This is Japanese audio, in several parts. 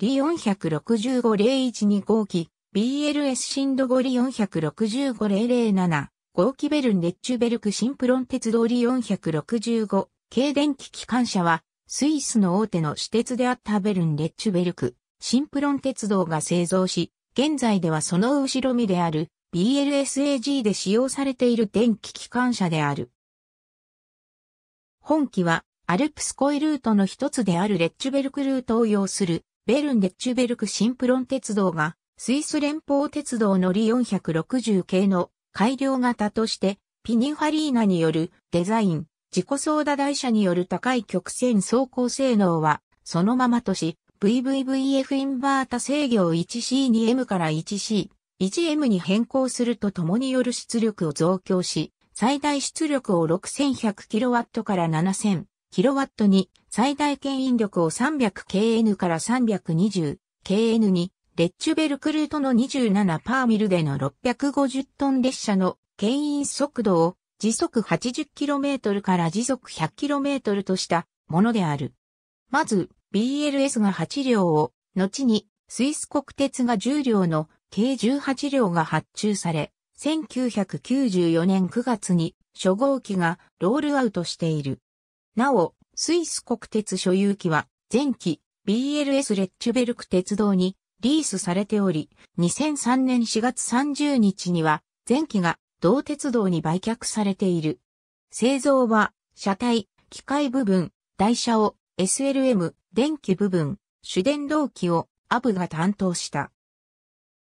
リ4 6 5 0 1 2号機、BLS シンドゴリ465-007、号機ベルンレッチュベルクシンプロン鉄道リ465、軽電気機関車は、スイスの大手の私鉄であったベルンレッチュベルク、シンプロン鉄道が製造し、現在ではその後ろ身である BLSAG で使用されている電気機関車である。本機はアルプスコイルートの一つであるレッチュベルクルートを要するベルン・デッチュベルク・シンプロン鉄道が、スイス連邦鉄道のリ460系の改良型として、ピニファリーナによるデザイン、自己操舵台車による高い曲線走行性能は、そのままとし、VVVF インバータ制御を 1C2M から 1C、1M に変更するとともによる出力を増強し、最大出力を 6100kW から7 0 0 0キロワットに最大牽引力を 300kN から 320kN に、レッチュベルクルートの27パーミルでの650トン列車の牽引速度を時速 80km から時速 100km としたものである。まず、BLS が8両を、後にスイス国鉄が10両の計18両が発注され、1994年9月に初号機がロールアウトしている。なお、スイス国鉄所有機は、前期 BLS レッチュベルク鉄道にリースされており、2003年4月30日には、前期が同鉄道に売却されている。製造は、車体、機械部分、台車を SLM、電気部分、主電動機をアブが担当した。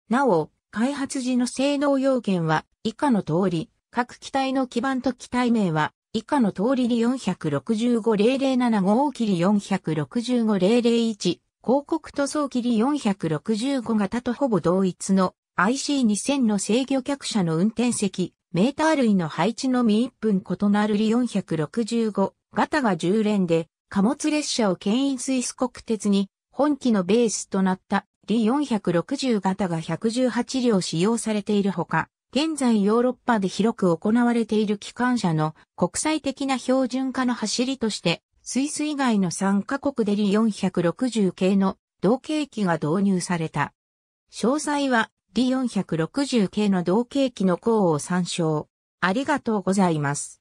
なお、開発時の性能要件は以下の通り、各機体の基板と機体名は以下の通りり4 6 5 0 0 7号切り465-001、広告塗装切り465型とほぼ同一の IC2000 の制御客車の運転席、メーター類の配置のみ1分異なるり465型が10連で、貨物列車を牽引スイス国鉄に本機のベースとなったり460型が118両使用されているほか、現在ヨーロッパで広く行われている機関車の国際的な標準化の走りとして、スイス以外の3カ国でリ460系の同型機が導入された。詳細はリ460系の同型機の項を参照。ありがとうございます。